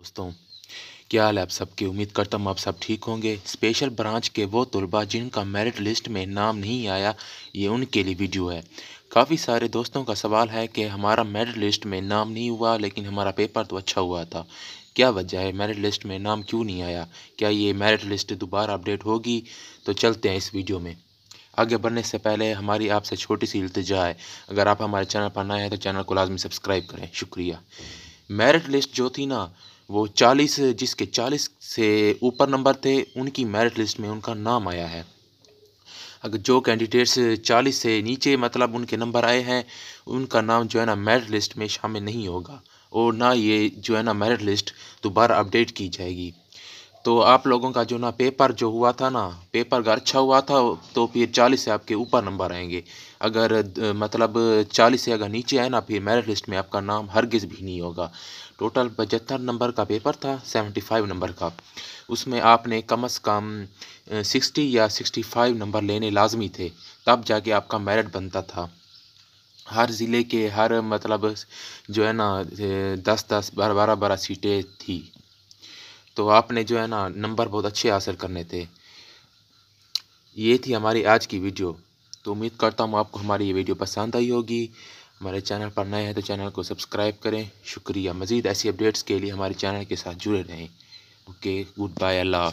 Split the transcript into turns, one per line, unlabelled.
दोस्तों क्या हाल है आप सबकी उम्मीद करता हूँ आप सब ठीक होंगे स्पेशल ब्रांच के वो तलबा जिनका मेरिट लिस्ट में नाम नहीं आया ये उनके लिए वीडियो है काफ़ी सारे दोस्तों का सवाल है कि हमारा मेरिट लिस्ट में नाम नहीं हुआ लेकिन हमारा पेपर तो अच्छा हुआ था क्या वजह है मेरिट लिस्ट में नाम क्यों नहीं आया क्या ये मेरिट लिस्ट दोबारा अपडेट होगी तो चलते हैं इस वीडियो में आगे बढ़ने से पहले हमारी आपसे छोटी सी इल्तजा है अगर आप हमारे चैनल पर नए हैं तो चैनल को लाजमी सब्सक्राइब करें शुक्रिया मेरिट लिस्ट जो थी ना वो चालीस जिसके चालीस से ऊपर नंबर थे उनकी मेरिट लिस्ट में उनका नाम आया है अगर जो कैंडिडेट्स चालीस से नीचे मतलब उनके नंबर आए हैं उनका नाम जो है ना मेरिट लिस्ट में शामिल नहीं होगा और ना ये जो है ना मेरिट लिस्ट दोबारा अपडेट की जाएगी तो आप लोगों का जो ना पेपर जो हुआ था ना पेपर अगर अच्छा हुआ था तो फिर चालीस से आपके ऊपर नंबर आएंगे अगर मतलब चालीस से अगर नीचे आए ना फिर मेरिट लिस्ट में आपका नाम हरगिज़ भी नहीं होगा टोटल पचहत्तर नंबर का पेपर था सेवेंटी फाइव नंबर का उसमें आपने कम अज़ कम सिक्सटी या सिक्सटी फाइव नंबर लेने लाजमी थे तब जाके आपका मेरिट बनता था हर ज़िले के हर मतलब जो है ना दस दस बारह बारह बारह सीटें थी तो आपने जो है ना नंबर बहुत अच्छे हासिल करने थे ये थी हमारी आज की वीडियो तो उम्मीद करता हूँ आपको हमारी ये वीडियो पसंद आई होगी हमारे चैनल पर नए हैं तो चैनल को सब्सक्राइब करें शुक्रिया मज़ीद ऐसी अपडेट्स के लिए हमारे चैनल के साथ जुड़े रहें ओके गुड बाय अल्लाह